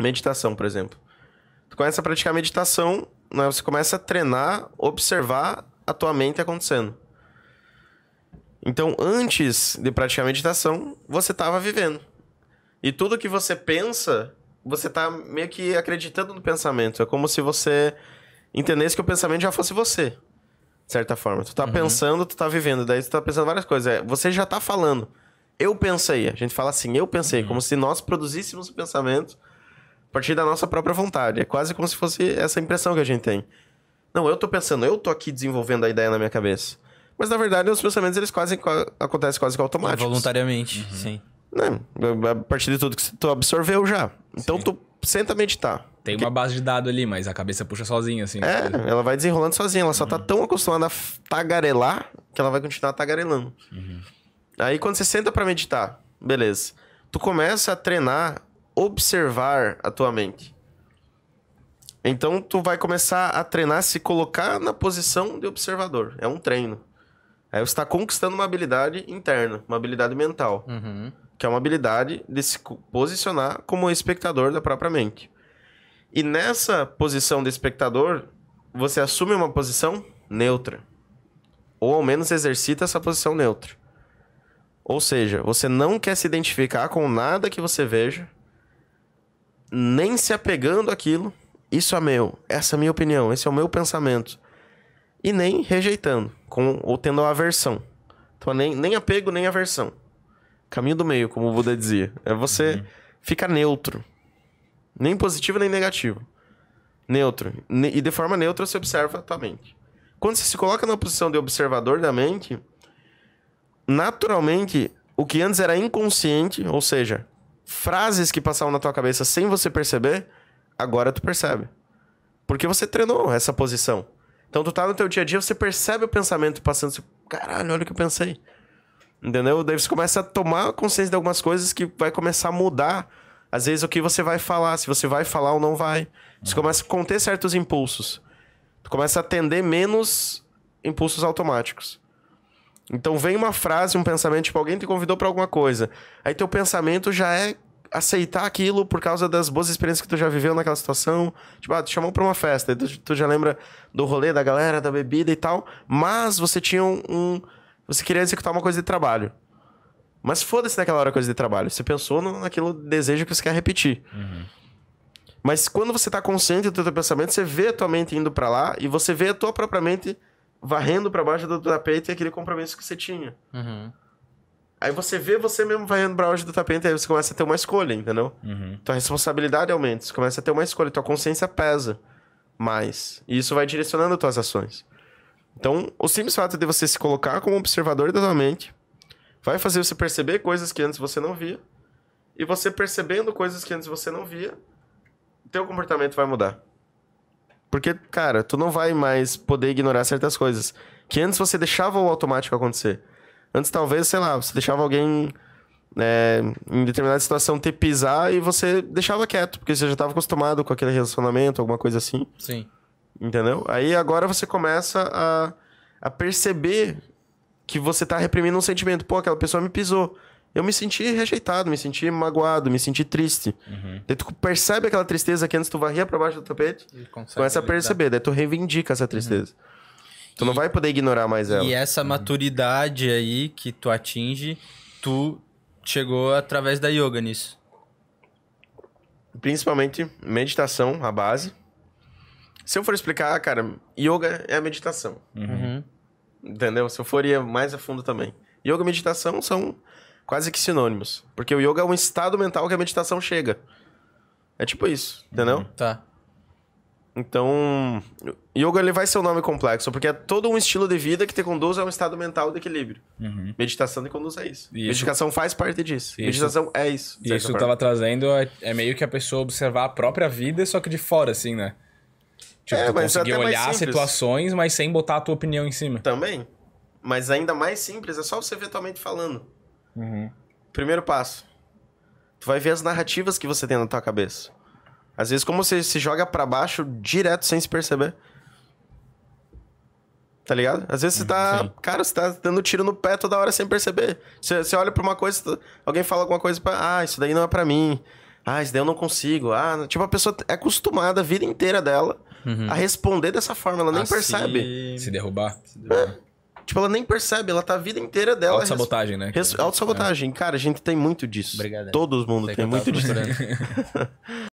Meditação, por exemplo. Tu começa a praticar meditação, né? você começa a treinar, observar a tua mente acontecendo. Então, antes de praticar meditação, você estava vivendo. E tudo que você pensa, você está meio que acreditando no pensamento. É como se você entendesse que o pensamento já fosse você. De certa forma. Tu está uhum. pensando, tu está vivendo. Daí tu está pensando várias coisas. É, você já está falando. Eu pensei. A gente fala assim, eu pensei. Uhum. Como se nós produzíssemos o pensamento a partir da nossa própria vontade. É quase como se fosse essa impressão que a gente tem. Não, eu tô pensando, eu tô aqui desenvolvendo a ideia na minha cabeça. Mas na verdade, os pensamentos eles quase acontecem quase que automaticamente Voluntariamente, uhum. sim. Né? A partir de tudo que tu absorveu já. Então sim. tu senta meditar. Tem porque... uma base de dado ali, mas a cabeça puxa sozinha, assim. É, ela vai desenrolando sozinha. Ela só tá uhum. tá tão acostumada a tagarelar que ela vai continuar tagarelando. Uhum. Aí quando você senta para meditar, beleza. Tu começa a treinar observar a tua mente. Então tu vai começar a treinar se colocar na posição de observador. É um treino. Aí é, você está conquistando uma habilidade interna, uma habilidade mental, uhum. que é uma habilidade de se posicionar como espectador da própria mente. E nessa posição de espectador, você assume uma posição neutra, ou ao menos exercita essa posição neutra. Ou seja, você não quer se identificar com nada que você veja nem se apegando àquilo, isso é meu, essa é a minha opinião, esse é o meu pensamento. E nem rejeitando, com, ou tendo aversão. Então, nem, nem apego, nem aversão. Caminho do meio, como o Buda dizia. É você uhum. ficar neutro. Nem positivo, nem negativo. Neutro. E de forma neutra você observa a tua mente. Quando você se coloca na posição de observador da mente, naturalmente, o que antes era inconsciente, ou seja, frases que passavam na tua cabeça sem você perceber, agora tu percebe. Porque você treinou essa posição. Então tu tá no teu dia a dia, você percebe o pensamento passando, assim, caralho, olha o que eu pensei. Entendeu? Daí você começa a tomar consciência de algumas coisas que vai começar a mudar, às vezes, o que você vai falar, se você vai falar ou não vai. Você começa a conter certos impulsos. Tu começa a atender menos impulsos automáticos. Então vem uma frase, um pensamento, tipo, alguém te convidou para alguma coisa. Aí teu pensamento já é aceitar aquilo por causa das boas experiências que tu já viveu naquela situação. Tipo, ah, te chamou pra uma festa, tu, tu já lembra do rolê da galera, da bebida e tal, mas você tinha um. um você queria executar uma coisa de trabalho. Mas foda-se naquela hora coisa de trabalho. Você pensou no, naquilo desejo que você quer repetir. Uhum. Mas quando você tá consciente do teu pensamento, você vê a tua mente indo para lá e você vê a tua própria mente varrendo para baixo do tapete aquele compromisso que você tinha. Uhum. Aí você vê você mesmo varrendo pra baixo do tapete, aí você começa a ter uma escolha, entendeu? Uhum. Tua responsabilidade aumenta, você começa a ter uma escolha, tua consciência pesa mais. E isso vai direcionando as tuas ações. Então, o simples fato de você se colocar como observador da tua mente vai fazer você perceber coisas que antes você não via. E você percebendo coisas que antes você não via, teu comportamento vai mudar. Porque, cara, tu não vai mais poder ignorar certas coisas. Que antes você deixava o automático acontecer. Antes, talvez, sei lá, você deixava alguém é, em determinada situação te pisar e você deixava quieto, porque você já estava acostumado com aquele relacionamento, alguma coisa assim. Sim. Entendeu? Aí agora você começa a, a perceber que você está reprimindo um sentimento. Pô, aquela pessoa me pisou eu me senti rejeitado, me senti magoado, me senti triste. Uhum. Daí tu percebe aquela tristeza que antes tu varria para baixo do tapete, começa a perceber, daí tu reivindica essa tristeza. Uhum. Tu e, não vai poder ignorar mais ela. E essa uhum. maturidade aí que tu atinge, tu chegou através da yoga nisso? Principalmente meditação, a base. Se eu for explicar, cara, yoga é a meditação. Uhum. Entendeu? Se eu for ir mais a fundo também. Yoga e meditação são quase que sinônimos. Porque o yoga é um estado mental que a meditação chega. É tipo isso, entendeu? Uhum, tá. Então, yoga ele vai ser um nome complexo, porque é todo um estilo de vida que te conduz a um estado mental de equilíbrio. Uhum. Meditação te conduz a isso. isso. Meditação faz parte disso. Isso. Meditação é isso. E isso que eu tava trazendo é, é, meio que a pessoa observar a própria vida, só que de fora, assim, né? Tipo, é, é conseguir olhar situações, mas sem botar a tua opinião em cima. Também. Mas ainda mais simples, é só você ver tua mente falando. Uhum. Primeiro passo. Tu vai ver as narrativas que você tem na tua cabeça. Às vezes, como você se joga para baixo direto sem se perceber. Tá ligado? Às vezes você tá. Uhum. Sim. Cara, você tá dando tiro no pé toda hora sem perceber. Você, você olha pra uma coisa, tá, alguém fala alguma coisa pra. Ah, isso daí não é para mim. Ah, isso daí eu não consigo. Ah, tipo, a pessoa é acostumada a vida inteira dela uhum. a responder dessa forma. Ela nem ah, percebe. Se, se derrubar. Se derrubar. É. Tipo, ela nem percebe, ela tá a vida inteira dela. Auto-sabotagem, res... né? Res... Auto-sabotagem. É. Cara, a gente tem muito disso. Obrigado. É. Todo mundo Sei tem muito disso.